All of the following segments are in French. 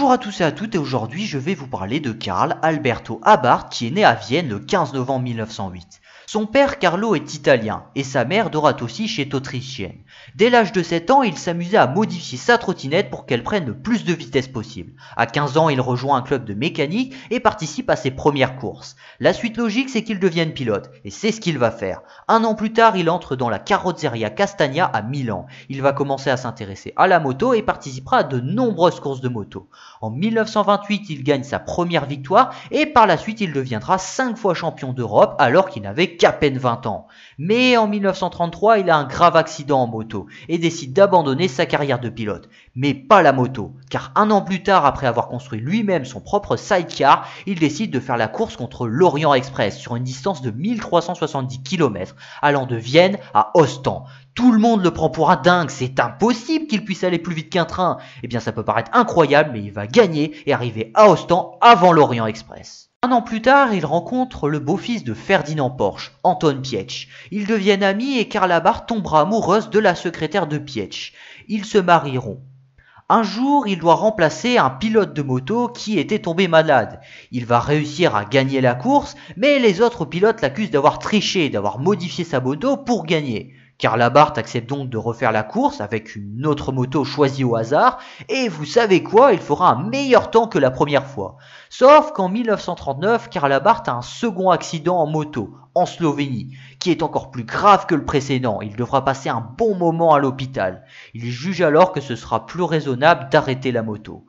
Bonjour à tous et à toutes et aujourd'hui je vais vous parler de Karl Alberto Abarth qui est né à Vienne le 15 novembre 1908. Son père Carlo est italien et sa mère Dorat aussi est autrichienne. Dès l'âge de 7 ans, il s'amusait à modifier sa trottinette pour qu'elle prenne le plus de vitesse possible. À 15 ans, il rejoint un club de mécanique et participe à ses premières courses. La suite logique, c'est qu'il devienne pilote, et c'est ce qu'il va faire. Un an plus tard, il entre dans la Carrozzeria Castagna à Milan. Il va commencer à s'intéresser à la moto et participera à de nombreuses courses de moto. En 1928, il gagne sa première victoire et par la suite, il deviendra 5 fois champion d'Europe alors qu'il n'avait qu'à peine 20 ans. Mais en 1933, il a un grave accident en moto et décide d'abandonner sa carrière de pilote, mais pas la moto, car un an plus tard, après avoir construit lui-même son propre sidecar, il décide de faire la course contre l'Orient Express sur une distance de 1370 km allant de Vienne à Ostend. Tout le monde le prend pour un dingue, c'est impossible qu'il puisse aller plus vite qu'un train. Eh bien ça peut paraître incroyable, mais il va gagner et arriver à Ostend avant l'Orient Express. Un an plus tard, il rencontre le beau-fils de Ferdinand Porsche, Anton Pietsch. Ils deviennent amis et Carla Barth tombera amoureuse de la secrétaire de Pietsch. Ils se marieront. Un jour, il doit remplacer un pilote de moto qui était tombé malade. Il va réussir à gagner la course, mais les autres pilotes l'accusent d'avoir triché, d'avoir modifié sa moto pour gagner. Karl Barth accepte donc de refaire la course avec une autre moto choisie au hasard, et vous savez quoi, il fera un meilleur temps que la première fois. Sauf qu'en 1939, Karl Barth a un second accident en moto, en Slovénie, qui est encore plus grave que le précédent, il devra passer un bon moment à l'hôpital. Il juge alors que ce sera plus raisonnable d'arrêter la moto.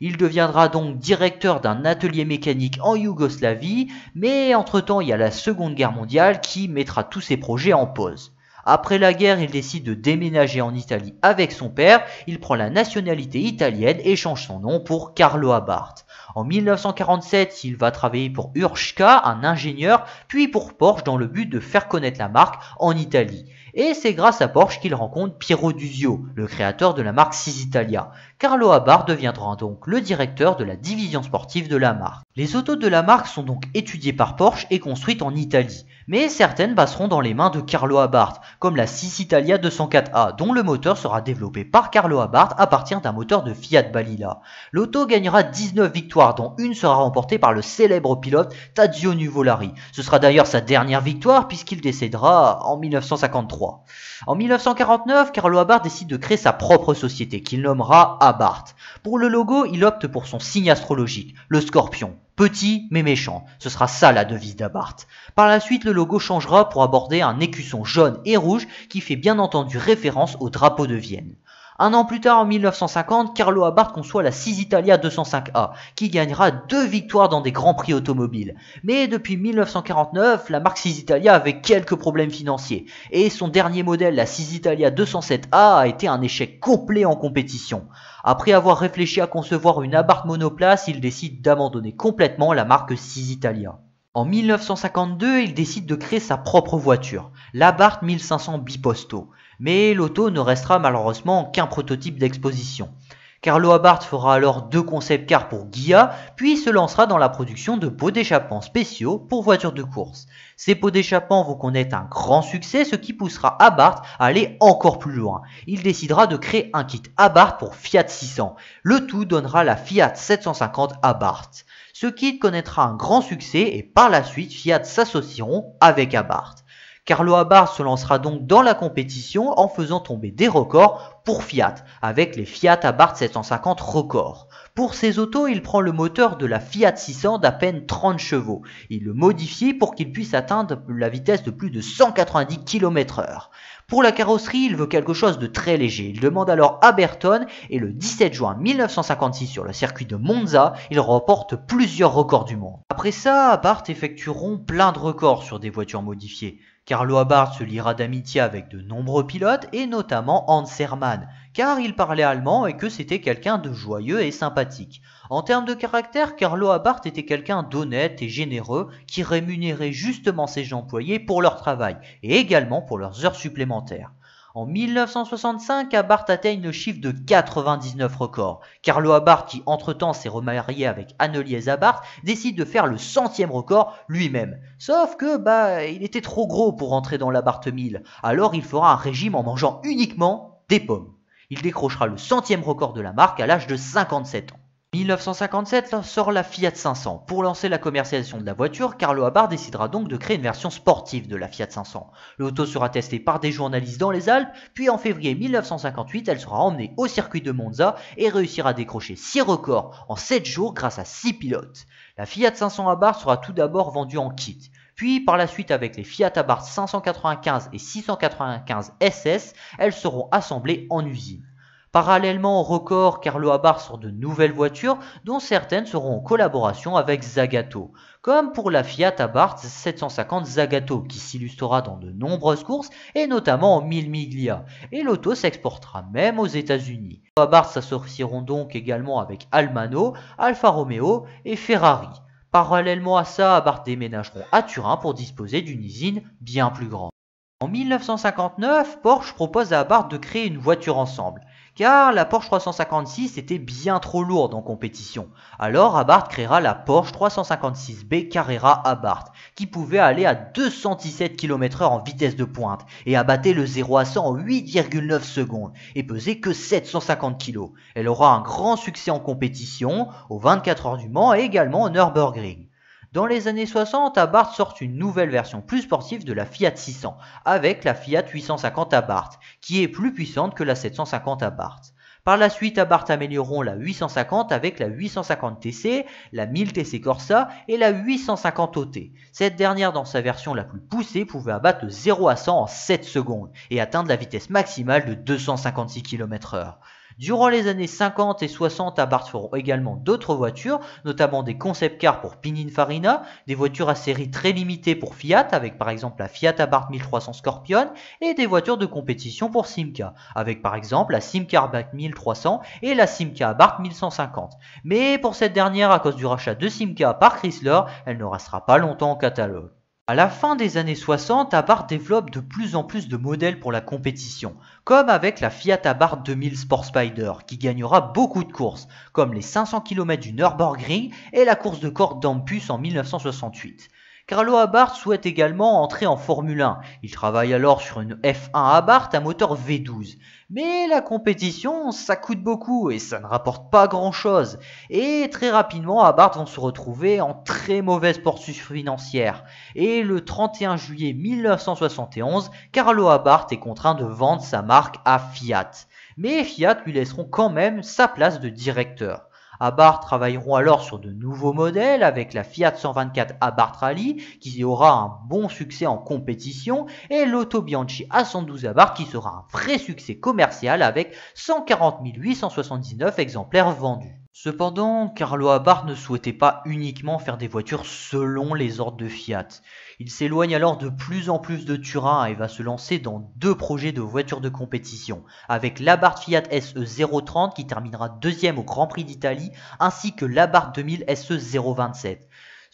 Il deviendra donc directeur d'un atelier mécanique en Yougoslavie, mais entre-temps il y a la Seconde Guerre mondiale qui mettra tous ses projets en pause. Après la guerre, il décide de déménager en Italie avec son père, il prend la nationalité italienne et change son nom pour Carlo Abarth. En 1947, il va travailler pour Urschka, un ingénieur, puis pour Porsche dans le but de faire connaître la marque en Italie. Et c'est grâce à Porsche qu'il rencontre Piero Duzio, le créateur de la marque Cisitalia. Carlo Abar deviendra donc le directeur de la division sportive de la marque. Les autos de la marque sont donc étudiées par Porsche et construites en Italie, mais certaines passeront dans les mains de Carlo Abarth, comme la 6 Italia 204A, dont le moteur sera développé par Carlo Abarth à partir d'un moteur de Fiat Balila. L'auto gagnera 19 victoires, dont une sera remportée par le célèbre pilote Tazio Nuvolari. Ce sera d'ailleurs sa dernière victoire puisqu'il décédera en 1953. En 1949, Carlo Abarth décide de créer sa propre société qu'il nommera Abarth. Pour le logo, il opte pour son signe astrologique, le scorpion. Petit mais méchant, ce sera ça la devise d'Abarth. Par la suite, le logo changera pour aborder un écusson jaune et rouge qui fait bien entendu référence au drapeau de Vienne. Un an plus tard, en 1950, Carlo Abarth conçoit la 6 Italia 205A, qui gagnera deux victoires dans des grands prix automobiles. Mais depuis 1949, la marque 6 Italia avait quelques problèmes financiers, et son dernier modèle, la 6 Italia 207A, a été un échec complet en compétition. Après avoir réfléchi à concevoir une Abarth monoplace, il décide d'abandonner complètement la marque 6 Italia. En 1952, il décide de créer sa propre voiture, l'Abarth 1500 Biposto. Mais l'auto ne restera malheureusement qu'un prototype d'exposition. Carlo Abarth fera alors deux concept cars pour Guia, puis se lancera dans la production de pots d'échappement spéciaux pour voitures de course. Ces pots d'échappement vont connaître un grand succès, ce qui poussera Abarth à aller encore plus loin. Il décidera de créer un kit Abarth pour Fiat 600. Le tout donnera la Fiat 750 Abarth. Ce kit connaîtra un grand succès et par la suite Fiat s'associeront avec Abarth. Carlo Abarth se lancera donc dans la compétition en faisant tomber des records pour Fiat, avec les Fiat Abarth 750 records. Pour ses autos, il prend le moteur de la Fiat 600 d'à peine 30 chevaux. Il le modifie pour qu'il puisse atteindre la vitesse de plus de 190 km heure. Pour la carrosserie, il veut quelque chose de très léger. Il demande alors à Bertone et le 17 juin 1956 sur le circuit de Monza, il remporte plusieurs records du monde. Après ça, Abarth effectueront plein de records sur des voitures modifiées. Carlo Abarth se lira d'amitié avec de nombreux pilotes et notamment Hans Hermann, car il parlait allemand et que c'était quelqu'un de joyeux et sympathique. En termes de caractère, Carlo Abarth était quelqu'un d'honnête et généreux qui rémunérait justement ses employés pour leur travail et également pour leurs heures supplémentaires. En 1965, Abarth atteigne le chiffre de 99 records. Carlo Abarth, qui entre-temps s'est remarié avec Anneliese Abarth, décide de faire le centième record lui-même. Sauf que, bah, il était trop gros pour entrer dans l'Abarth 1000. Alors il fera un régime en mangeant uniquement des pommes. Il décrochera le centième record de la marque à l'âge de 57 ans. 1957 sort la Fiat 500. Pour lancer la commercialisation de la voiture, Carlo Abar décidera donc de créer une version sportive de la Fiat 500. L'auto sera testée par des journalistes dans les Alpes, puis en février 1958, elle sera emmenée au circuit de Monza et réussira à décrocher 6 records en 7 jours grâce à 6 pilotes. La Fiat 500 Abarth sera tout d'abord vendue en kit, puis par la suite avec les Fiat Abarth 595 et 695 SS, elles seront assemblées en usine. Parallèlement au record, Carlo Abarth sort de nouvelles voitures, dont certaines seront en collaboration avec Zagato, comme pour la Fiat Abarth 750 Zagato, qui s'illustrera dans de nombreuses courses, et notamment en 1000 miglia, et l'auto s'exportera même aux États-Unis. Abarth s'associeront donc également avec Almano, Alfa Romeo et Ferrari. Parallèlement à ça, Abarth déménageront à Turin pour disposer d'une usine bien plus grande. En 1959, Porsche propose à Abarth de créer une voiture ensemble car la Porsche 356 était bien trop lourde en compétition. Alors Abarth créera la Porsche 356B Carrera Abarth, qui pouvait aller à 217 km/h en vitesse de pointe et abattait le 0 à 100 en 8,9 secondes et pesait que 750 kg. Elle aura un grand succès en compétition, aux 24 heures du Mans et également au Nürburgring. Dans les années 60, Abarth sort une nouvelle version plus sportive de la Fiat 600, avec la Fiat 850 Abarth, qui est plus puissante que la 750 Abarth. Par la suite, Abarth amélioreront la 850 avec la 850 TC, la 1000 TC Corsa et la 850 OT. Cette dernière, dans sa version la plus poussée, pouvait abattre 0 à 100 en 7 secondes et atteindre la vitesse maximale de 256 km/h. Durant les années 50 et 60, Abarth feront également d'autres voitures, notamment des concept cars pour Pininfarina, des voitures à série très limitées pour Fiat, avec par exemple la Fiat Abarth 1300 Scorpion, et des voitures de compétition pour Simca, avec par exemple la Simca 1300 et la Simca Abarth 1150. Mais pour cette dernière, à cause du rachat de Simca par Chrysler, elle ne restera pas longtemps en catalogue. À la fin des années 60, Abarth développe de plus en plus de modèles pour la compétition, comme avec la Fiat Abarth 2000 Sport Spider, qui gagnera beaucoup de courses, comme les 500 km du Nürburgring et la course de corde d'Ampus en 1968. Carlo Abarth souhaite également entrer en Formule 1. Il travaille alors sur une F1 Abarth à moteur V12. Mais la compétition, ça coûte beaucoup et ça ne rapporte pas grand-chose. Et très rapidement, Abarth vont se retrouver en très mauvaise portus financière. Et le 31 juillet 1971, Carlo Abarth est contraint de vendre sa marque à Fiat. Mais Fiat lui laisseront quand même sa place de directeur. Abarth travailleront alors sur de nouveaux modèles avec la Fiat 124 Abarth Rally qui aura un bon succès en compétition et l'Auto Bianchi A112 Abarth qui sera un vrai succès commercial avec 140 879 exemplaires vendus. Cependant, Carlo Abarth ne souhaitait pas uniquement faire des voitures selon les ordres de Fiat. Il s'éloigne alors de plus en plus de Turin et va se lancer dans deux projets de voitures de compétition, avec l'Abarth Fiat SE030 qui terminera deuxième au Grand Prix d'Italie, ainsi que l'Abarth 2000 SE027.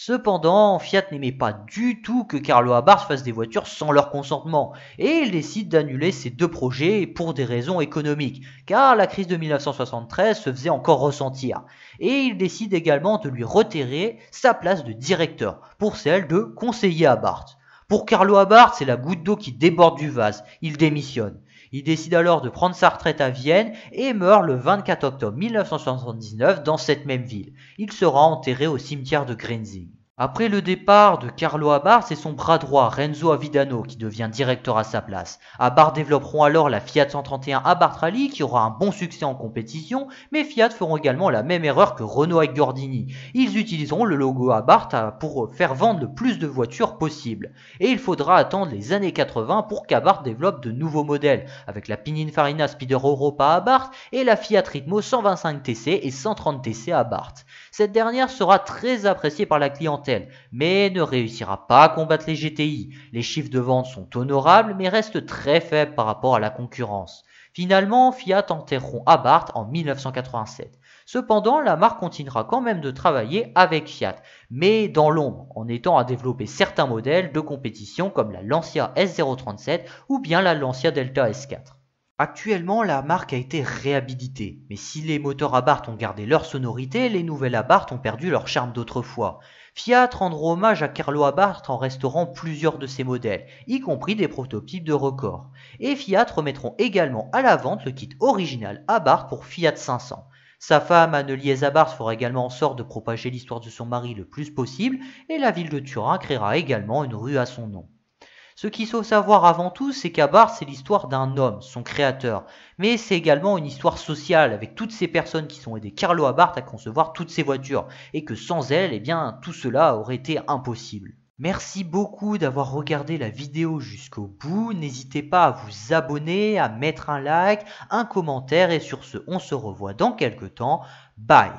Cependant, Fiat n'aimait pas du tout que Carlo Abarth fasse des voitures sans leur consentement, et il décide d'annuler ces deux projets pour des raisons économiques, car la crise de 1973 se faisait encore ressentir. Et il décide également de lui retirer sa place de directeur, pour celle de conseiller Abarth. Pour Carlo Abarth, c'est la goutte d'eau qui déborde du vase, il démissionne. Il décide alors de prendre sa retraite à Vienne et meurt le 24 octobre 1979 dans cette même ville. Il sera enterré au cimetière de Grenzing. Après le départ de Carlo Abarth c'est son bras droit, Renzo Avidano, qui devient directeur à sa place. Abarth développeront alors la Fiat 131 Abarth Rally, qui aura un bon succès en compétition, mais Fiat feront également la même erreur que Renault avec Gordini. Ils utiliseront le logo Abarth euh, pour faire vendre le plus de voitures possible. Et il faudra attendre les années 80 pour qu'Abarth développe de nouveaux modèles, avec la Pininfarina Speeder Europa Abarth et la Fiat Ritmo 125 TC et 130 TC Abarth. Cette dernière sera très appréciée par la clientèle mais ne réussira pas à combattre les GTI. Les chiffres de vente sont honorables, mais restent très faibles par rapport à la concurrence. Finalement, Fiat enterreront Abarth en 1987. Cependant, la marque continuera quand même de travailler avec Fiat, mais dans l'ombre, en étant à développer certains modèles de compétition comme la Lancia S037 ou bien la Lancia Delta S4. Actuellement, la marque a été réhabilitée, mais si les moteurs Abarth ont gardé leur sonorité, les nouvelles Abarth ont perdu leur charme d'autrefois. Fiat rendra hommage à Carlo Abarth en restaurant plusieurs de ses modèles, y compris des prototypes de record. Et Fiat remettront également à la vente le kit original Abarth pour Fiat 500. Sa femme Anneliese Abarth fera également en sorte de propager l'histoire de son mari le plus possible et la ville de Turin créera également une rue à son nom. Ce qu'il faut savoir avant tout, c'est qu'Abar, c'est l'histoire d'un homme, son créateur. Mais c'est également une histoire sociale, avec toutes ces personnes qui sont aidées Carlo Abarth à concevoir toutes ces voitures, et que sans elles, eh bien, tout cela aurait été impossible. Merci beaucoup d'avoir regardé la vidéo jusqu'au bout. N'hésitez pas à vous abonner, à mettre un like, un commentaire et sur ce, on se revoit dans quelques temps. Bye